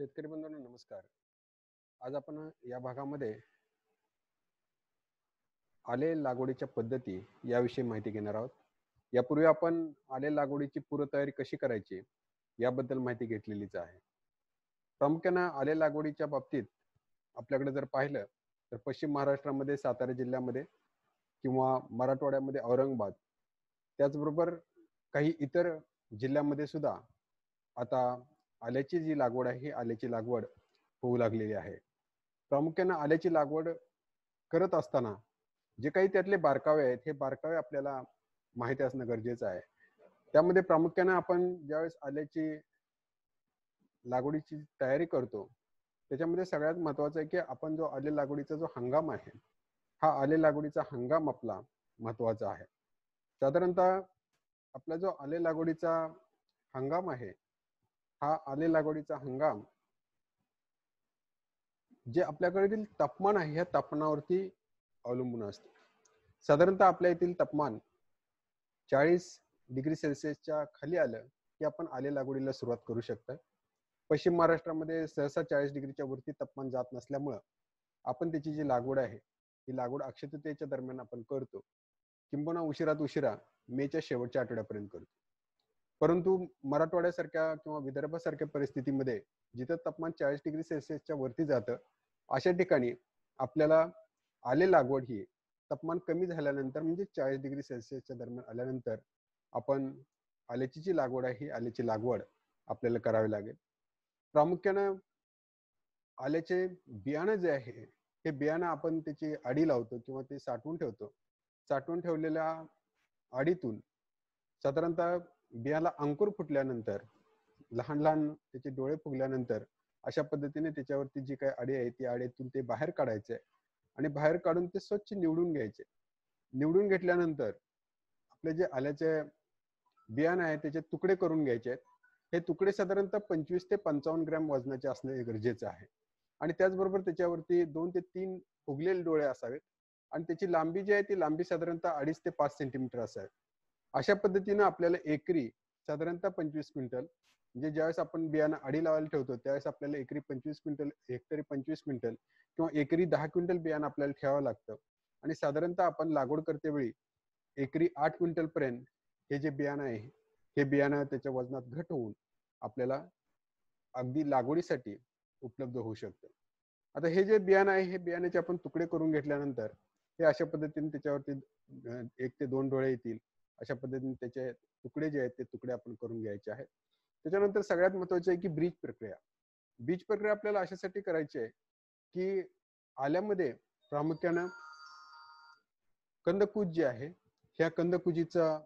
शेतकरी बंधूंना नमस्कार आज आपण या भागामध्ये आले लागवडीच्या पद्धती याविषयी माहिती घेणार आहोत यापूर्वी आपण आले लागवडीची पूर्वतयारी कशी करायची याबद्दल माहिती घेतलेलीच आहे प्रामुख्यानं आले लागवडीच्या बाबतीत आपल्याकडे जर पाहिलं तर पश्चिम महाराष्ट्रामध्ये सातारा जिल्ह्यामध्ये किंवा मराठवाड्यामध्ये औरंगाबाद त्याचबरोबर काही इतर जिल्ह्यामध्ये सुद्धा आता आल्याची जी लागवड आहे ही आल्याची लागवड होऊ लागलेली आहे प्रामुख्यानं आल्याची लागवड करत असताना जे काही त्यातले बारकावे आहेत हे बारकावे आपल्याला माहिती असणं गरजेचं आहे त्यामध्ये प्रामुख्यानं आपण ज्यावेळेस आल्याची लागवडीची तयारी करतो त्याच्यामध्ये सगळ्यात महत्वाचं आहे की आपण जो आले लागवडीचा जो हंगाम आहे हा आले लागवडीचा हंगाम आपला महत्वाचा आहे साधारणतः आपला जो आले लागवडीचा हंगाम आहे हा आले लागवडीचा हंगाम जे आपल्याकडील तापमान आहे ह्या तापमानावरती अवलंबून असते साधारणतः आपल्या येथील तापमान चाळीस डिग्री सेल्सिअसच्या खाली आलं की आपण आले लागवडीला सुरुवात करू शकतो पश्चिम महाराष्ट्रामध्ये सहसा चाळीस डिग्रीच्या वरती तापमान जात नसल्यामुळं आपण त्याची जी लागवड आहे ही लागवड अक्षततेच्या दरम्यान आपण करतो किंबहुना उशिरात उशिरा मेच्या शेवटच्या आठवड्यापर्यंत करतो परंतु मराठवाड्यासारख्या किंवा विदर्भासारख्या परिस्थितीमध्ये जिथं तापमान चाळीस डिग्री सेल्सिअसच्या वरती जातं अशा ठिकाणी आपल्याला आले लागवड ही तापमान कमी झाल्यानंतर म्हणजे चाळीस डिग्री सेल्सिअसच्या दरम्यान आल्यानंतर आपण आल्याची जी लागवड आहे ही आल्याची लागवड आपल्याला करावी लागेल प्रामुख्यानं आल्याचे बियाणं जे आहे हे बियाणं आपण त्याची आडी लावतो किंवा ते साठवून ठेवतो साठवून ठेवलेल्या आडीतून साधारणतः बियाला अंकुर फुटल्यानंतर लहान लहान त्याचे डोळे फुगल्यानंतर अशा पद्धतीने त्याच्यावरती जी काही आडी आहे ती आडीतून ते बाहेर काढायचे आणि बाहेर काढून ते स्वच्छ निवडून घ्यायचे निवडून घेतल्यानंतर आपले जे आल्याचे बियाणं आहे त्याचे तुकडे करून घ्यायचे हे तुकडे साधारणतः पंचवीस ते पंचावन्न ग्रॅम वजनाचे असणे गरजेचं आहे आणि त्याचबरोबर त्याच्यावरती दोन ते तीन फुगलेले डोळे असावेत आणि त्याची लांबी जी आहे ती लांबी साधारणतः अडीच ते पाच सेंटीमीटर असावी अशा पद्धतीनं आपल्याला एकरी साधारणतः पंचवीस क्विंटल म्हणजे ज्यावेळेस आपण बियाणं अडी लावायला ठेवतो त्यावेळेस आपल्याला एकरी पंचवीस क्विंटल हेक्टरी पंचवीस क्विंटल किंवा एकरी दहा क्विंटल बियाणं आपल्याला ठेवावं लागतं आणि साधारणतः आपण लागवड करतेवेळी एकरी आठ क्विंटल पर्यंत हे जे बियाणं आहे हे बियाणं त्याच्या वजनात घट होऊन आपल्याला अगदी लागवडीसाठी उपलब्ध होऊ शकतं आता हे जे बियाणं आहे हे बियाण्याचे आपण तुकडे करून घेतल्यानंतर हे अशा पद्धतीने त्याच्यावरती एक ते दोन डोळे येतील अशा पद्धतीने त्याचे तुकडे जे आहेत ते तुकडे आपण करून घ्यायचे आहेत त्याच्यानंतर सगळ्यात महत्वाचे आहे की ब्रीज प्रक्रिया ब्रीज प्रक्रिया आपल्याला अशासाठी करायची आहे की आल्यामध्ये प्रामुख्यानं कंदकूज जे आहे ह्या कंदकुजीचं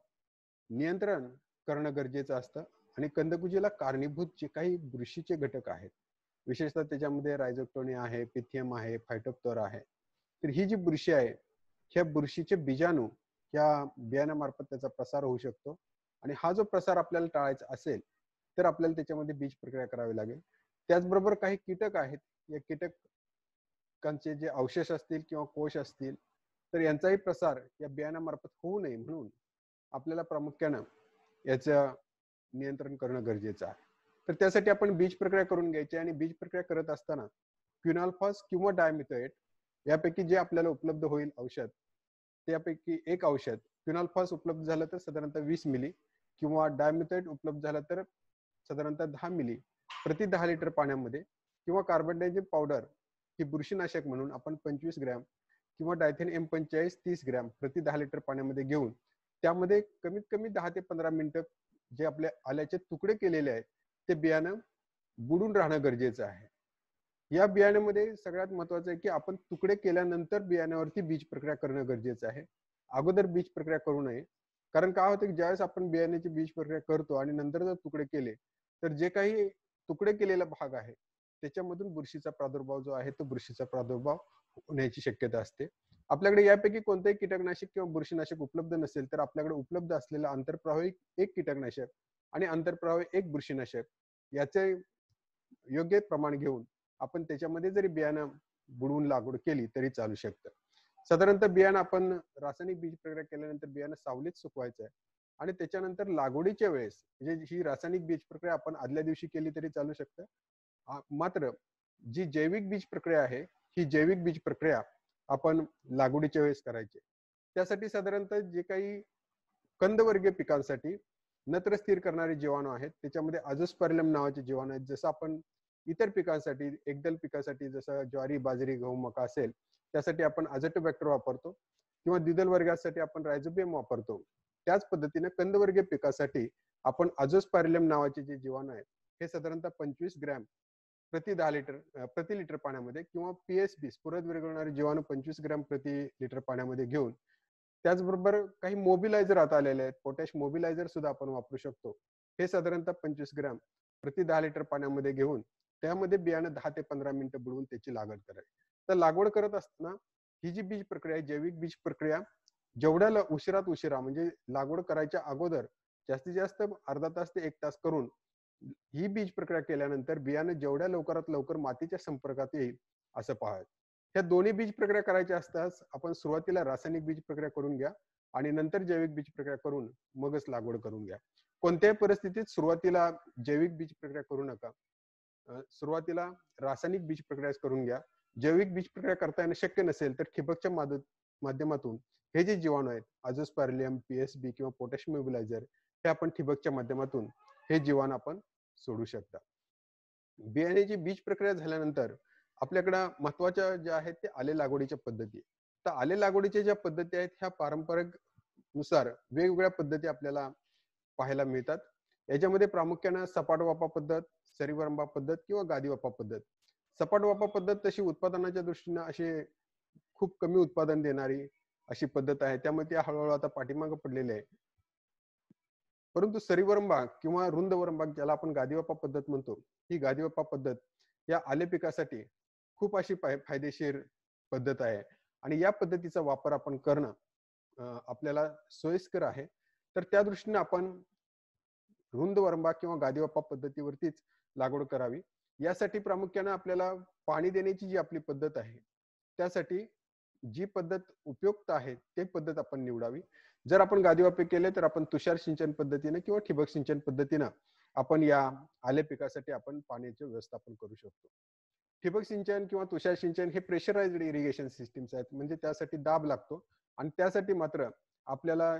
नियंत्रण करणं गरजेचं असतं आणि कंदकुजीला कारणीभूत जे काही बुरशीचे घटक आहेत विशेषतः त्याच्यामध्ये रायझोक्टोनी आहे पिथियम आहे फायटोप्तोर आहे तर ही जी बुरशी आहे ह्या बुरशीचे बीजाणू या बियाण्यामार्फत त्याचा प्रसार होऊ शकतो आणि हा जो प्रसार आपल्याला टाळायचा असेल तर आपल्याला त्याच्यामध्ये बीज प्रक्रिया करावी लागेल त्याचबरोबर काही कीटक आहेत या कीटकांचे जे अवशेष असतील किंवा कोश असतील तर यांचाही प्रसार या बियाण्यामार्फत होऊ नये म्हणून आपल्याला प्रामुख्यानं याचं नियंत्रण करणं गरजेचं आहे तर त्यासाठी आपण बीज प्रक्रिया करून घ्यायची आणि बीज प्रक्रिया करत असताना क्युनाल्फॉस किंवा डायमिथोएट यापैकी जे आपल्याला उपलब्ध होईल औषध त्यापैकी एक औषध क्युनाल्फास उपलब्ध झालं तर साधारणतः वीस मिली किंवा डायमिथेट उपलब्ध झाला तर साधारणतः दहा मिली प्रति दहा लिटर पाण्यामध्ये किंवा कार्बन डायझिम पावडर ही बुरशीनाशक म्हणून आपण पंचवीस ग्रॅम किंवा डायथेन एम पंचेचाळीस तीस ग्रॅम प्रति दहा लिटर पाण्यामध्ये घेऊन त्यामध्ये कमीत कमी दहा ते पंधरा मिनिटं जे आपल्या आल्याचे तुकडे केलेले आहेत ते बियाणं बुडून राहणं गरजेचं आहे या बियाण्यामध्ये सगळ्यात महत्वाचं आहे की आपण तुकडे केल्यानंतर बियाण्यावरती बीज प्रक्रिया करणं गरजेचं आहे अगोदर बीज प्रक्रिया करू नये कारण काय होतं की ज्यावेळेस आपण बियाण्याची बीज प्रक्रिया करतो आणि नंतर जर तुकडे केले तर जे काही तुकडे केलेला भाग आहे त्याच्यामधून बुरशीचा प्रादुर्भाव जो आहे तो बुरशीचा प्रादुर्भाव होण्याची शक्यता असते आपल्याकडे यापैकी कोणतेही कीटकनाशक किंवा बुरशीनाशक उपलब्ध नसेल तर आपल्याकडे उपलब्ध असलेलं आंतरप्रवाही एक कीटकनाशक आणि आंतरप्रवाही एक बुरशीनाशक याचे योग्य प्रमाण घेऊन आपण त्याच्यामध्ये जरी बियाणं बुडवून लागवड केली तरी चालू शकतं साधारणतः बियाणं आपण रासायनिक बीज प्रक्रिया केल्यानंतर बियाणं सावलीत सुकवायचं आहे आणि त्याच्यानंतर लागवडीच्या वेळेस म्हणजे ही रासायनिक बीज प्रक्रिया आपण आदल्या दिवशी केली तरी चालू शकतं मात्र जी जैविक बीज प्रक्रिया आहे ही जैविक बीज प्रक्रिया आपण लागवडीच्या वेळेस करायची त्यासाठी साधारणतः जे काही कंदवर्गीय पिकांसाठी नत्र स्थिर करणारे जीवाणू आहेत त्याच्यामध्ये अजस्पर्लम नावाचे जीवाणू आहेत जसं आपण इतर पिकांसाठी एकदल पिकासाठी जसं ज्वारी बाजरी गहू मका असेल त्यासाठी आपण अजटोबॅक्टर वापरतो किंवा द्विदल वर्गासाठी आपण रायझोबियम वापरतो त्याच पद्धतीने कंदवर्गीय पिकासाठी आपण अजोस्पॅरिलम नावाचे जे जीवाणू आहे हे साधारणतः पंचवीस ग्रॅम प्रति दहा लिटर प्रति लिटर पाण्यामध्ये किंवा पी स्फुरद विरघळणारे जीवाणू पंचवीस ग्रॅम प्रति लिटर पाण्यामध्ये घेऊन त्याचबरोबर काही मोबिलायझर आता आलेले आहेत पोटॅश मोबिलायझर सुद्धा आपण वापरू शकतो हे साधारणतः पंचवीस ग्रॅम प्रति दहा लिटर पाण्यामध्ये घेऊन त्यामध्ये बियाणं दहा ते पंधरा मिनिटं बुडवून त्याची लागवड करावी तर लागवड करत असताना ही जी बीज प्रक्रिया जैविक बीज प्रक्रिया जेवढ्या उशिरात उशिरा म्हणजे लागवड करायच्या अगोदर जास्तीत जास्त अर्धा तास ते एक तास करून ही बीज प्रक्रिया केल्यानंतर बियाणं जेवढ्या लवकरात लवकर मातीच्या संपर्कात येईल असं पाहावे ह्या दोन्ही बीज प्रक्रिया करायच्या असताच आपण सुरुवातीला रासायनिक बीज प्रक्रिया करून घ्या आणि नंतर जैविक बीज प्रक्रिया करून मगच लागवड करून घ्या कोणत्याही परिस्थितीत सुरुवातीला जैविक बीज प्रक्रिया करू नका सुरुवातीला रासायनिक बीज प्रक्रिया करून घ्या जैविक बीज प्रक्रिया करता येणं शक्य नसेल तर ठिबकच्या माध्यमातून हे जे जीवाणू आहेत अजोस्पर्लियम पीएसबी किंवा पोटॅशियम मोबिलायझर हे आपण ठिबकच्या माध्यमातून हे जीवाणू आपण सोडू शकता बियाणेची बीज प्रक्रिया झाल्यानंतर आपल्याकडं महत्वाच्या ज्या आहेत ते आले लागवडीच्या पद्धती तर आले लागवडीच्या ज्या पद्धती आहेत ह्या पारंपरिक नुसार वेगवेगळ्या पद्धती आपल्याला पाहायला मिळतात याच्यामध्ये प्रामुख्यानं सपाट वापा पद्धत वरंबा पद्धत किंवा गादीवापा पद्धत सपाट वापा पद्धत तशी उत्पादनाच्या दृष्टीनं असे खूप कमी उत्पादन देणारी अशी पद्धत आहे त्यामुळे ती हळूहळू आता पाठीमागे पडलेली आहे परंतु सरीवरंबा किंवा रुंद वरंबा ज्याला आपण गादीवापा पद्धत म्हणतो ही गादीवापा पद्धत या आले पिकासाठी खूप अशी फायदेशीर पद्धत आहे आणि या पद्धतीचा वापर आपण करणं आपल्याला सोयीस्कर आहे तर त्या दृष्टीने आपण रुंद वरंबा किंवा गादीवापा पद्धतीवरतीच लागवड करावी यासाठी प्रामुख्याने आपल्याला पाणी देण्याची जी आपली पद्धत आहे त्यासाठी जी पद्धत उपयुक्त आहे ते पद्धत आपण निवडावी जर आपण गादीवापे केले तर आपण तुषार सिंचन पद्धतीनं किंवा ठिबक सिंचन पद्धतीनं आपण या आले पिकासाठी आपण पाण्याचे व्यवस्थापन करू शकतो ठिबक सिंचन किंवा तुषार सिंचन हे प्रेशराइज इरिगेशन सिस्टीम्स आहेत म्हणजे त्यासाठी दाब लागतो आणि त्यासाठी मात्र आपल्याला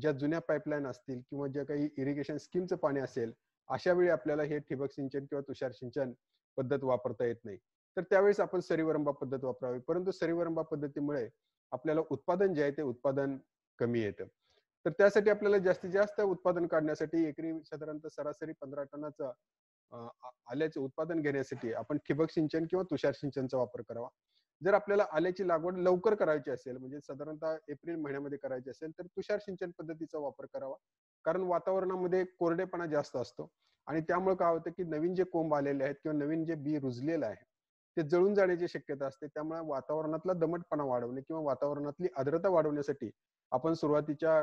ज्या जुन्या पाईपलाईन असतील किंवा ज्या काही इरिगेशन स्कीमचं पाणी असेल अशा वेळी आपल्याला हे ठिबक सिंचन किंवा तुषार सिंचन पद्धत वापरता येत नाही तर त्यावेळेस आपण सरीवरंबा पद्धत वापरावी परंतु सरीवरंबा पद्धतीमुळे आपल्याला उत्पादन जे आहे ते उत्पादन कमी येतं तर त्यासाठी आपल्याला जास्तीत जास्त उत्पादन काढण्यासाठी एकरी साधारणतः सरासरी पंधरा टनाचं आल्याचे उत्पादन घेण्यासाठी आपण ठिबक सिंचन किंवा तुषार सिंचनचा वापर करावा जर आपल्याला आल्याची लागवड लवकर करायची असेल म्हणजे साधारणतः एप्रिल महिन्यामध्ये करायची असेल तर तुषार सिंचन पद्धतीचा वापर करावा कारण वातावरणामध्ये कोरडेपणा जास्त असतो आणि त्यामुळे काय होतं की नवीन जे कोंब आलेले आहेत किंवा नवीन जे बी रुजलेलं आहे ते जळून जाण्याची शक्यता असते त्यामुळे वातावरणातला दमटपणा वाढवणे किंवा वातावरणातली आर्द्रता वाढवण्यासाठी आपण सुरुवातीच्या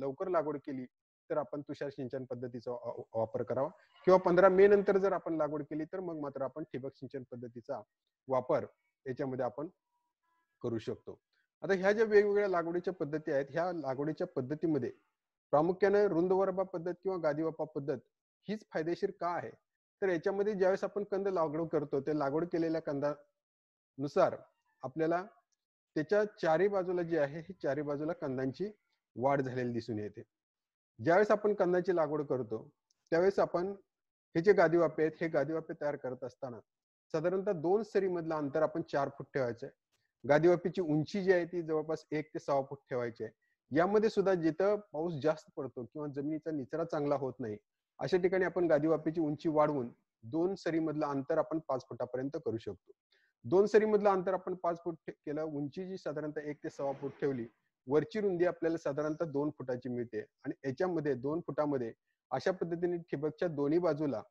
लवकर लागवड केली तर आपण तुषार सिंचन पद्धतीचा वापर करावा किंवा पंधरा मे नंतर जर आपण लागवड केली तर मग मात्र आपण ठिबक सिंचन पद्धतीचा वापर याच्यामध्ये आपण करू शकतो आता ह्या ज्या वेगवेगळ्या लागवडीच्या पद्धती आहेत ह्या लागवडीच्या पद्धतीमध्ये प्रामुख्याने रुंदवरबा पद्धत किंवा गादीवापा पद्धत हीच फायदेशीर का आहे तर याच्यामध्ये ज्यावेळेस आपण कंद लागवड करतो ते लागवड केलेल्या कंदानुसार आपल्याला त्याच्या चारी बाजूला जे आहे हे चारी बाजूला कंदांची वाढ झालेली दिसून येते ज्यावेळेस आपण कंदाची लागवड करतो त्यावेळेस आपण हे जे गादीवापे आहेत हे गादीवापे तयार करत असताना साधारणतः दोन सरीमधलं अंतर आपण चार फूट ठेवायचं आहे गादीवापीची उंची जी आहे ती जवळपास एक ते सहा फूट ठेवायची आहे यामध्ये सुद्धा जिथं पाऊस जास्त पडतो किंवा जमिनीचा निचरा चांगला होत नाही अशा ठिकाणी आपण गादीवापीची उंची वाढवून दोन सरीमधलं अंतर आपण पाच फुटापर्यंत करू शकतो दोन सरीमधलं अंतर आपण पाच फूट केलं उंची जी साधारणतः एक ते सव्वा फूट ठेवली वरची रुंदी आपल्याला साधारणतः दोन फुटाची मिळते आणि याच्यामध्ये दोन फुटामध्ये अशा पद्धतीने ठिबकच्या दोन्ही बाजूला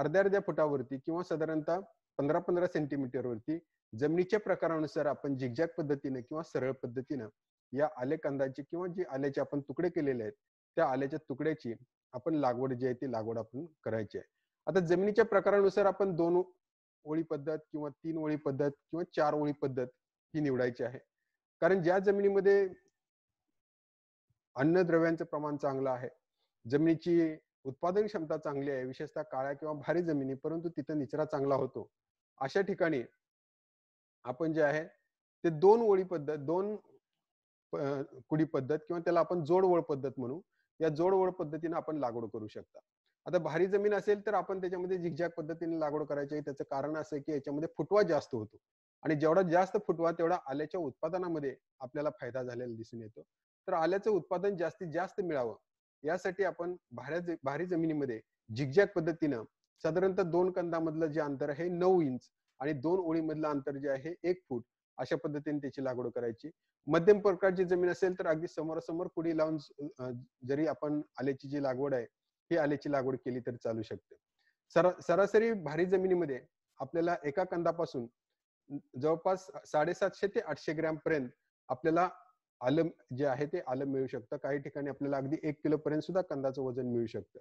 अर्ध्या अर्ध्या फुटावरती किंवा साधारणतः पंधरा पंधरा सेंटीमीटर वरती जमिनीच्या प्रकारानुसार आपण झिगझॅग पद्धतीने किंवा सरळ पद्धतीनं या आले किंवा जे आल्याचे आपण तुकडे केलेले आहेत त्या आल्याच्या तुकड्याची आपण लागवड जी आहे ती लागवड आपण करायची आहे आता जमिनीच्या प्रकारानुसार आपण दोन ओळी पद्धत किंवा तीन ओळी पद्धत किंवा चार ओळी पद्धत ही निवडायची आहे कारण ज्या जमिनीमध्ये अन्नद्रव्यांचं प्रमाण चांगलं आहे जमिनीची उत्पादन क्षमता चांगली आहे विशेषतः काळ्या किंवा भारी जमिनी परंतु तिथं निचरा चांगला होतो अशा ठिकाणी आपण जे आहे ते दोन ओळी पद्धत दोन कुडी पद्धत किंवा त्याला आपण जोडवळ पद्धत म्हणू या जोडवळ पद्धतीने आपण लागवड करू शकता आता भारी जमीन असेल तर आपण त्याच्यामध्ये झिकझॅक पद्धतीने लागवड करायची त्याचं कारण असं की याच्यामध्ये फुटवा जास्त होतो आणि जेवढा जास्त फुटवा तेवढा आल्याच्या उत्पादनामध्ये आपल्याला फायदा झालेला दिसून येतो तर आल्याचं उत्पादन जास्तीत जास्त मिळावं यासाठी आपण भारी भारी जमिनीमध्ये झिकझॅक पद्धतीनं साधारणतः दोन कंदामधलं जे अंतर आहे नऊ इंच आणि दोन ओळीमधलं अंतर जे आहे एक फूट अशा पद्धतीने त्याची लागवड करायची मध्यम प्रकारची जमीन असेल तर अगदी समोरासमोर पुढे लावून जरी आपण आल्याची जी लागवड आहे ही आल्याची लागवड केली तरी चालू शकते सरा सरासरी भारी जमिनीमध्ये आपल्याला एका कंदापासून जवळपास साडेसातशे ते आठशे ग्रॅम पर्यंत आपल्याला आलं जे आहे ते आलं मिळू शकतं काही ठिकाणी आपल्याला अगदी एक किलो पर्यंत सुद्धा कंदाचं वजन मिळू शकतं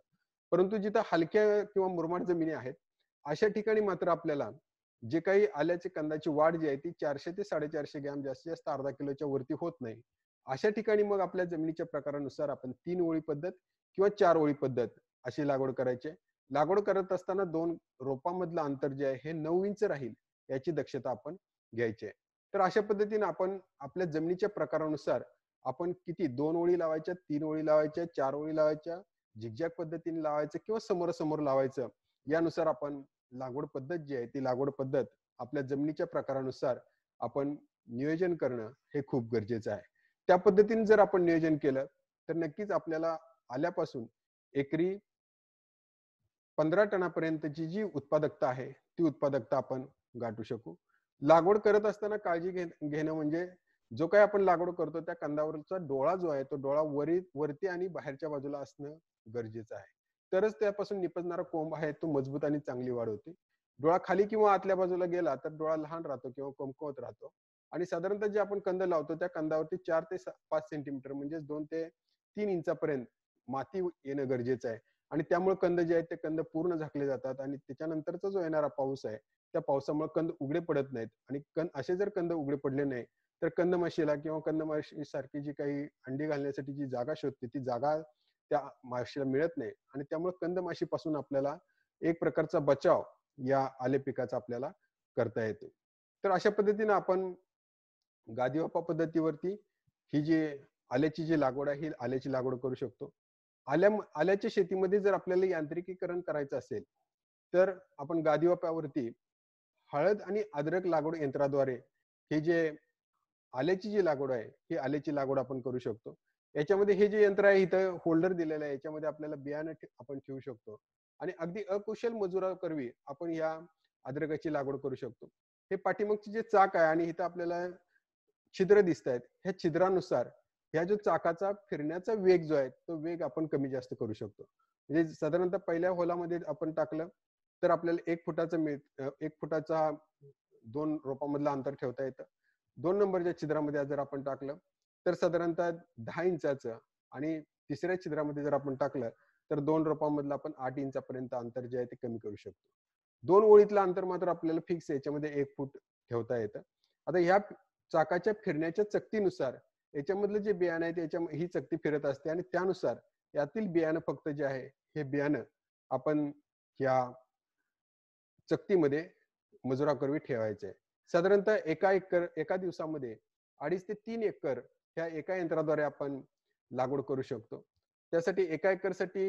परंतु जिथं हलक्या किंवा मुरमाड जमिनी आहेत अशा ठिकाणी मात्र आपल्याला जे काही आल्याचे कंदाची वाढ जी आहे ती चारशे ते साडेचारशे ग्रॅम जास्तीत जास्त अर्धा किलोच्या वरती होत नाही अशा ठिकाणी मग आपल्या जमिनीच्या प्रकारानुसार आपण तीन ओळी पद्धत किंवा चार ओळी पद्धत अशी लागवड करायची लागवड करत असताना दोन रोपांमधलं अंतर जे आहे हे नऊ इंच राहील याची दक्षता आपण घ्यायची आहे तर अशा पद्धतीने आपण आपल्या जमिनीच्या प्रकारानुसार आपण किती दोन ओळी लावायच्या तीन ओळी लावायच्या चार ओळी लावायच्या झिकझॅक पद्धतीने लावायचं किंवा समोरासमोर लावायचं यानुसार आपण लागवड पद्धत जी आहे ती लागवड पद्धत आपल्या जमिनीच्या प्रकारानुसार आपण नियोजन करणं हे खूप गरजेचं आहे त्या पद्धतीने जर आपण नियोजन केलं तर नक्कीच आपल्याला आल्यापासून एकरी पंधरा टनापर्यंतची जी उत्पादकता आहे ती उत्पादकता आपण गाठू शकू लागवड करत असताना काळजी घे घेणं म्हणजे जो काही आपण लागवड करतो त्या कंदावरचा डोळा जो आहे तो डोळा वरी वरती आणि बाहेरच्या बाजूला असणं गरजेचं आहे तरच त्यापासून निपजणारा कोंब आहे तो मजबूत आणि चांगली वाढ होते डोळा खाली किंवा आतल्या बाजूला गेला तर डोळा लहान राहतो किंवा कमकुवत राहतो आणि साधारणतः जे आपण कंद लावतो त्या कंदावरती चार ते पाच सेंटीमीटर म्हणजे दोन ते तीन इंचापर्यंत माती येणं गरजेचं आहे आणि त्यामुळे कंद जे आहेत ते कंद पूर्ण झाकले जातात आणि त्याच्यानंतरचा जो येणारा पाऊस आहे त्या पावसामुळे कंद उघडे पडत नाहीत आणि कंद असे जर कंद उघडे पडले नाही तर कंदमाशीला किंवा कंदमाशी सारखी जी काही अंडी घालण्यासाठी जी जागा शोधते ती जागा त्या माशीला मिळत नाही आणि त्यामुळे कंद कंदमाशीपासून आपल्याला एक प्रकारचा बचाव या आले पिकाचा आपल्याला करता येतो तर अशा पद्धतीने आपण गादीवापा पद्धतीवरती ही जी आल्याची जी लागवड आहे ही आल्याची लागवड करू शकतो आल्या आल्याच्या शेतीमध्ये जर आपल्याला यांत्रिकीकरण करायचं असेल तर आपण गादीवापावरती हळद आणि अद्रक लागवड यंत्राद्वारे हे जे आल्याची जी लागवड आहे ही आल्याची लागवड आपण करू शकतो याच्यामध्ये हे जे यंत्र आहे इथं होल्डर दिलेलं आहे याच्यामध्ये आपल्याला बियाणं आपण ठेवू शकतो आणि अगदी अकुशल मजुरा करवी आपण या अद्रकाची लागवड करू शकतो हे पाठीमागचे जे चाक आहे आणि इथं आपल्याला छिद्र दिसत आहेत ह्या छिद्रानुसार ह्या जो चाकाचा फिरण्याचा वेग जो आहे तो वेग आपण कमी जास्त करू शकतो म्हणजे साधारणतः पहिल्या होलामध्ये आपण टाकलं तर आपल्याला एक फुटाचं मिळ एक फुटाचा दोन रोपामधलं अंतर ठेवता येतं दोन नंबरच्या छिद्रामध्ये जर आपण टाकलं तर साधारणतः दहा इंचाचं आणि तिसऱ्या छिद्रामध्ये जर आपण टाकलं तर दोन रोपांमधलं आपण आठ इंचापर्यंत अंतर जे आहे ते कमी करू शकतो दोन ओळीतलं अंतर मात्र आपल्याला फिक्स याच्यामध्ये एक फूट ठेवता येतं आता ह्या चाकाच्या फिरण्याच्या चकतीनुसार याच्यामधलं जे बियाणं आहे त्याच्या ही चकती फिरत असते आणि त्यानुसार यातील बियाणं फक्त जे आहे हे बियाणं आपण या चकतीमध्ये मजुराकरवी ठेवायचे साधारणतः एका एकर एका दिवसामध्ये अडीच ते तीन एकर ह्या एका यंत्राद्वारे आपण लागवड करू शकतो त्यासाठी एका एकरसाठी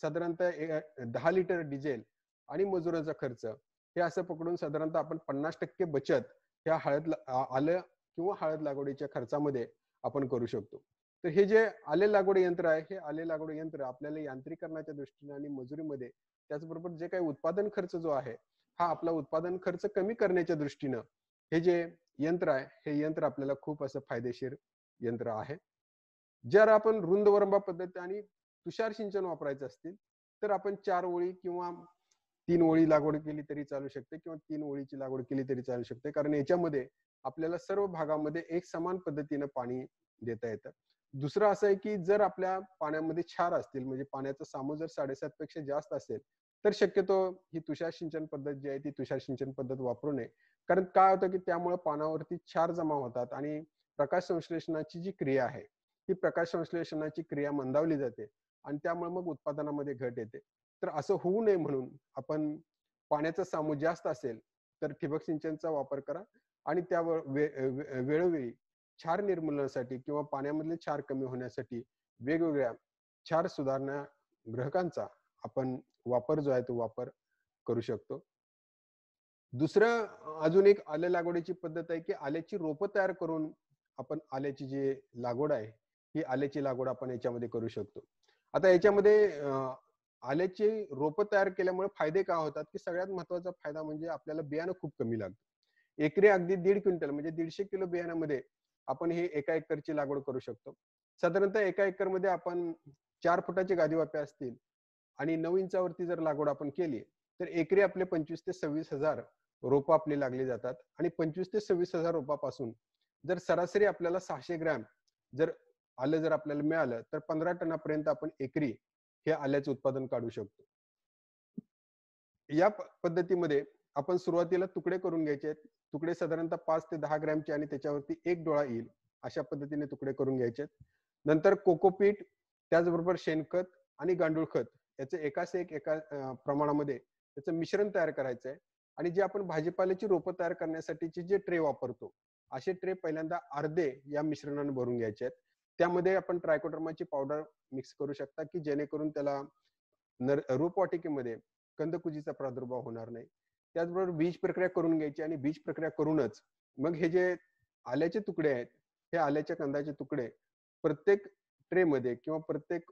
साधारणतः दहा लिटर डिझेल आणि मजुरांचा खर्च हे असं पकडून साधारणतः आपण पन्नास टक्के बचत ह्या हळद आलं किंवा हळद लागवडीच्या खर्चामध्ये आपण करू शकतो तर हे जे आले लागवड यंत्र आहे हे आले लागवड यंत्र आपल्याला यांत्रिकरणाच्या दृष्टीने आणि मजुरीमध्ये त्याचबरोबर जे काही उत्पादन खर्च जो आहे हा आपला उत्पादन खर्च कमी करण्याच्या दृष्टीनं हे जे यंत्र आहे हे यंत्र आपल्याला खूप असं फायदेशीर यंत्र आहे जर आपण रुंद वरंबा आणि तुषार सिंचन वापरायचं असतील तर आपण चार ओळी किंवा तीन ओळी लागवड केली तरी चालू शकते किंवा तीन ओळीची लागवड केली तरी चालू शकते कारण याच्यामध्ये आपल्याला सर्व भागामध्ये एक समान पद्धतीनं पाणी देता येतं दुसरं असं आहे की जर आपल्या पाण्यामध्ये क्षार असतील म्हणजे पाण्याचा सामो जर साडेसात पेक्षा जास्त असेल तर शक्यतो ही तुषार सिंचन पद्धत जी आहे ती तुषार सिंचन पद्धत वापरू नये कारण काय होतं की त्यामुळे पानावरती क्षार जमा होतात आणि प्रकाश संश्लेषणाची जी क्रिया आहे ती प्रकाश संश्लेषणाची क्रिया मंदावली जाते आणि त्यामुळे मग उत्पादनामध्ये घट येते तर असं होऊ नये म्हणून आपण पाण्याचा सामू जास्त असेल तर ठिबक सिंचनचा वापर करा आणि त्यावर वेळोवेळी क्षार निर्मूलनासाठी किंवा पाण्यामधले क्षार कमी होण्यासाठी वेगवेगळ्या क्षार सुधारणा ग्रहकांचा आपण वापर जो आहे तो वापर करू शकतो दुसरं अजून एक आले लागवडीची पद्धत आहे की आल्याची रोपं तयार करून आपण आल्याची जी लागवड आहे ही आल्याची लागवड आपण याच्यामध्ये करू शकतो आता याच्यामध्ये आल्याचे रोपं तयार केल्यामुळे फायदे का होतात की सगळ्यात महत्वाचा फायदा म्हणजे आपल्याला बियाणं खूप कमी लागतं एकरी अगदी दीड क्विंटल म्हणजे दीडशे किलो बियाणामध्ये आपण हे एका एकरची लागवड करू शकतो साधारणतः एका एकरमध्ये आपण चार फुटाचे गादीवापे असतील आणि नऊ इंचावरती जर लागवड आपण केली तर एकरी आपले पंचवीस ते सव्वीस हजार रोपं आपली लागली जातात आणि पंचवीस ते सव्वीस हजार रोपापासून जर सरासरी आपल्याला सहाशे ग्रॅम जर आलं जर आपल्याला मिळालं तर पंधरा टनापर्यंत आपण एकरी हे आल्याचे उत्पादन काढू शकतो या पद्धतीमध्ये आपण सुरुवातीला तुकडे करून घ्यायचे तुकडे साधारणतः पाच ते दहा ग्रॅमचे आणि त्याच्यावरती एक डोळा येईल अशा पद्धतीने तुकडे करून घ्यायचे नंतर कोकोपीट त्याचबरोबर शेणखत आणि गांडूळ खत याचं एकाच एक एका प्रमाणामध्ये त्याचं मिश्रण तयार करायचं आहे आणि जे आपण भाजीपाल्याची रोपं तयार करण्यासाठीचे जे ट्रे वापरतो असे ट्रे पहिल्यांदा अर्धे या मिश्रणाने भरून घ्यायचे आहेत त्यामध्ये आपण ट्रायकोटर्माची पावडर मिक्स करू शकता की जेणेकरून त्याला नर रोपवाटिकेमध्ये कंदकुजीचा प्रादुर्भाव होणार नाही त्याचबरोबर बीज प्रक्रिया करून घ्यायची आणि बीज प्रक्रिया करूनच मग हे जे आल्याचे तुकडे आहेत हे आल्याच्या कंदाचे तुकडे प्रत्येक ट्रे मध्ये किंवा प्रत्येक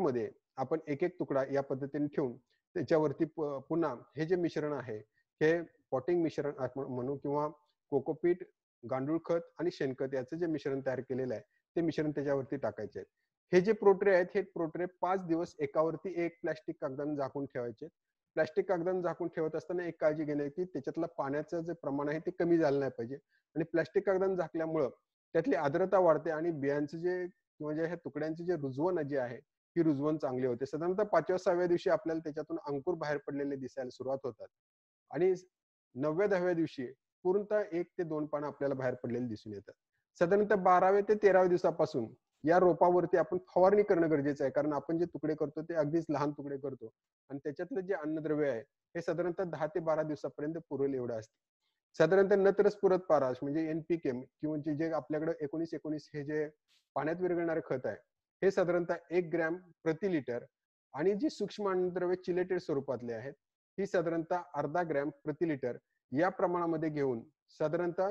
मध्ये आपण एक एक तुकडा या पद्धतीने ठेवून त्याच्यावरती पुन्हा हे जे मिश्रण आहे हे पॉटिंग मिश्रण म्हणू किंवा कोकोपीठ गांडूळ खत आणि शेणखत याचं जे मिश्रण तयार केलेलं आहे ते मिश्रण त्याच्यावरती टाकायचे आहे हे जे प्रोट्रे आहेत हे प्रोट्रे पाच दिवस एकावरती एक प्लॅस्टिक कागदान झाकून ठेवायचे प्लॅस्टिक कागदान झाकून ठेवत असताना एक काळजी घेणे की त्याच्यातलं पाण्याचं जे प्रमाण आहे ते कमी झालं नाही पाहिजे आणि प्लॅस्टिक कागदान झाकल्यामुळं त्यातली आर्द्रता वाढते आणि बियांचं जे किंवा जे ह्या तुकड्यांची जे रुजवण जे आहे ही रुजवण चांगली होते साधारणतः पाचव्या सहाव्या दिवशी आपल्याला त्याच्यातून अंकुर बाहेर पडलेले दिसायला सुरुवात होतात आणि नवव्या दहाव्या दिवशी पूर्णतः एक ते दोन पानं आपल्याला बाहेर पडलेले दिसून येतात साधारणतः बाराव्या ते तेराव्या दिवसापासून या रोपावरती आपण फवारणी करणं गरजेचं आहे कारण आपण जे तुकडे करतो ते अगदीच लहान तुकडे करतो आणि त्याच्यातलं जे अन्नद्रव्य आहे हे साधारणतः दहा ते बारा दिवसापर्यंत पुरेल एवढं असते साधारणतः नत्रस पुरत पाराश म्हणजे एनपीकेम किंवा जे जे आपल्याकडे एकोणीस एकोणीस हे जे पाण्यात विरघळणारे खत आहे हे साधारणतः एक ग्रॅम प्रति लिटर आणि जी सूक्ष्म अन्नद्रव्य चिलेटेड स्वरूपातले आहेत ही साधारणतः अर्धा ग्रॅम प्रति लिटर या प्रमाणामध्ये घेऊन साधारणतः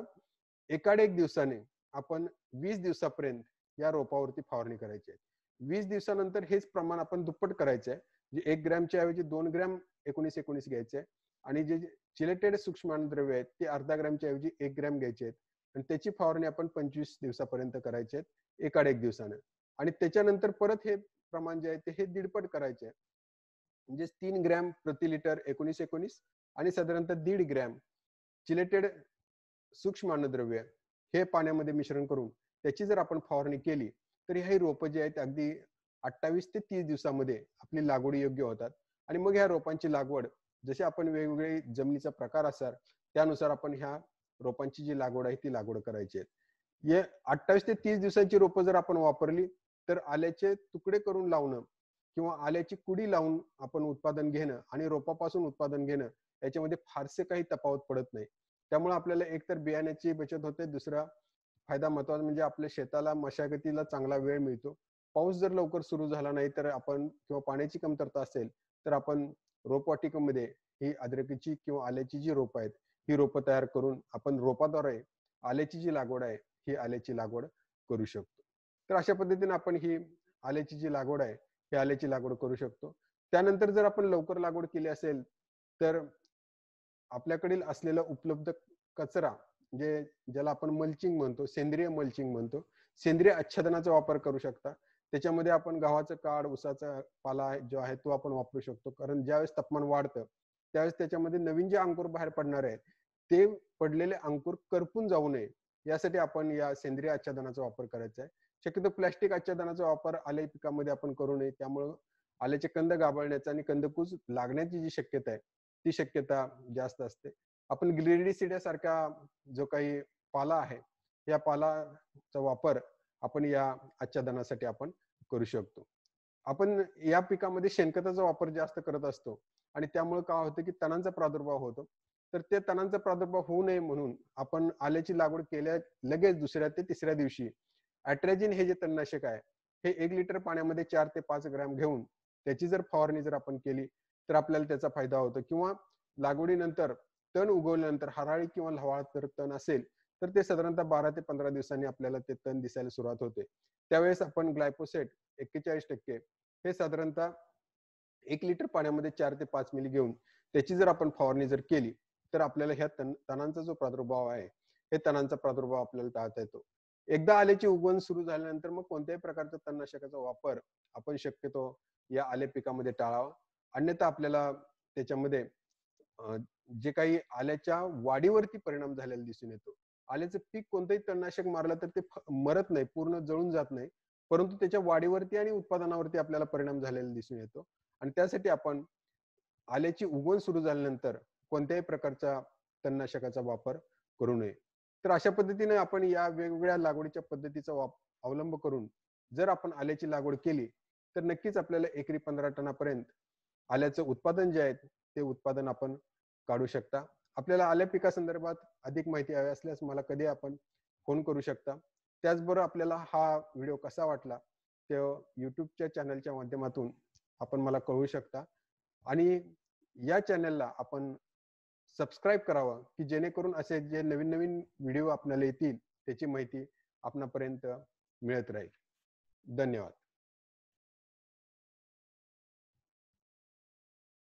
एकाडे एक दिवसाने आपण वीस दिवसापर्यंत या रोपावरती फवारणी करायची आहे वीस दिवसानंतर हेच प्रमाण आपण दुप्पट करायचं आहे जे एक ग्रॅमच्या ऐवजी दोन ग्रॅम एकोणीस एकोणीस घ्यायचे आहे आणि जे चिलेटेड द्रव्य आहेत ते अर्धा ग्रॅमच्या ऐवजी एक ग्रॅम घ्यायचे आहेत आणि त्याची फवारणी आपण पंचवीस दिवसापर्यंत करायची आहेत एकाड एक दिवसानं आणि त्याच्यानंतर परत हे प्रमाण जे आहे ते हे दीडपट करायचे आहे म्हणजेच तीन ग्रॅम प्रति लिटर एकोणीस एकोणीस आणि साधारणतः दीड ग्रॅम चिलेटेड सूक्ष्म अन्नद्रव्य हे पाण्यामध्ये मिश्रण करून त्याची जर आपण फवारणी केली तर हे रोप जे आहेत अगदी अठ्ठावीस ते तीस दिवसामध्ये आपली लागवड योग्य होतात आणि मग ह्या रोपांची लागवड जसे आपण वेगवेगळे जमिनीचा प्रकार असाल त्यानुसार आपण ह्या रोपांची जी लागवड आहे ती लागवड करायची आहे हे अठ्ठावीस ते तीस दिवसांची रोपं जर आपण वापरली तर आल्याचे तुकडे करून लावणं किंवा आल्याची कुडी लावून आपण उत्पादन घेणं आणि रोपापासून उत्पादन घेणं याच्यामध्ये फारसे काही तफावत पडत नाही त्यामुळे आपल्याला एकतर बियाण्याची बचत होते दुसरा फायदा महत्वाचा म्हणजे आपल्या शेताला मशागतीला चांगला वेळ मिळतो पाऊस जर लवकर सुरू झाला नाही तर आपण किंवा पाण्याची कमतरता असेल तर आपण रोपवाटिकेमध्ये ही अद्रकीची किंवा आल्याची जी रोपं आहेत ही रोपं तयार करून आपण रोपाद्वारे आल्याची जी लागवड आहे ही आल्याची लागवड करू शकतो तर अशा पद्धतीने आपण ही आल्याची जी लागवड आहे ही आल्याची लागवड करू शकतो त्यानंतर जर आपण लवकर लागवड केली असेल तर आपल्याकडील असलेला उपलब्ध कचरा जे ज्याला आपण मल्चिंग म्हणतो सेंद्रिय मल्चिंग म्हणतो सेंद्रिय आच्छादनाचा वापर करू शकता त्याच्यामध्ये आपण गव्हाचं काड उसाचा पाला जो आहे तो आपण वापरू शकतो कारण ज्यावेळेस तापमान वाढतं त्यावेळेस त्याच्यामध्ये नवीन जे अंकुर बाहेर पडणार आहे ते पडलेले अंकुर करपून जाऊ नये यासाठी आपण या सेंद्रिय आच्छादनाचा वापर करायचा आहे शक्यतो प्लॅस्टिक आच्छादनाचा वापर आले पिकामध्ये आपण करू नये त्यामुळं आल्याचे कंद गाबळण्याचा आणि कंदकूज लागण्याची जी शक्यता आहे ती शक्यता जास्त असते आपण गिरडी सारखा जो काही पाला आहे या पालाचा वापर आपण या आच्छादनासाठी आपण करू शकतो आपण या पिकामध्ये शेणखताचा वापर जास्त करत असतो आणि त्यामुळे काय होतं की तणांचा प्रादुर्भाव होतो तर ते तणांचा प्रादुर्भाव होऊ नये म्हणून आपण आल्याची लागवड केल्या लगेच दुसऱ्या ते तिसऱ्या दिवशी अॅट्रॅजिन हे जे तणनाशक आहे हे एक लिटर पाण्यामध्ये चार ते पाच ग्रॅम घेऊन त्याची जर फवारणी जर आपण केली तर आपल्याला त्याचा फायदा होतो किंवा लागवडीनंतर तण उगवल्यानंतर हराळी किंवा लवाळ जर तण असेल तर ते साधारणतः बारा ते पंधरा दिवसांनी आपल्याला ते तण दिसायला सुरुवात होते त्यावेळेस आपण ग्लायपोसेट एक्केचाळीस टक्के हे साधारणतः एक लिटर पाण्यामध्ये चार ते पाच मिली घेऊन त्याची जर आपण फवारणी जर केली तर आपल्याला ह्या तण तणांचा जो प्रादुर्भाव आहे हे तणांचा प्रादुर्भाव आपल्याला टाळता येतो एकदा आल्याची उगवण सुरू झाल्यानंतर मग कोणत्याही प्रकारचा तणनाशकाचा वापर आपण शक्यतो या आले पिकामध्ये टाळावा अन्यथा आपल्याला त्याच्यामध्ये जे काही आल्याच्या वाढीवरती परिणाम झालेला दिसून येतो आल्याचं पीक कोणतंही तणनाशक मारलं तर ते मरत नाही पूर्ण जळून जात नाही परंतु त्याच्या वाढीवरती आणि उत्पादनावरती आपल्याला परिणाम झालेला दिसून येतो आणि त्यासाठी आपण आल्याची उगवण सुरू झाल्यानंतर कोणत्याही प्रकारचा तणनाशकाचा वापर करू नये तर अशा पद्धतीने आपण या वेगवेगळ्या लागवडीच्या पद्धतीचा वाप अवलंब करून जर आपण आल्याची लागवड केली तर नक्कीच आपल्याला एकरी पंधरा टनापर्यंत आल्याचं उत्पादन जे आहे ते उत्पादन आपण काढू शकता आपल्याला आल्या संदर्भात अधिक माहिती हवी असल्यास मला कधी आपण फोन करू शकता त्याचबरोबर आपल्याला हा व्हिडिओ कसा वाटला ते यूट्यूबच्या चॅनलच्या माध्यमातून आपण मला कळवू शकता आणि या चॅनलला आपण सबस्क्राईब करावं की जेणेकरून असे जे नवीन नवीन व्हिडिओ आपल्याला येतील त्याची माहिती आपणापर्यंत मिळत राहील धन्यवाद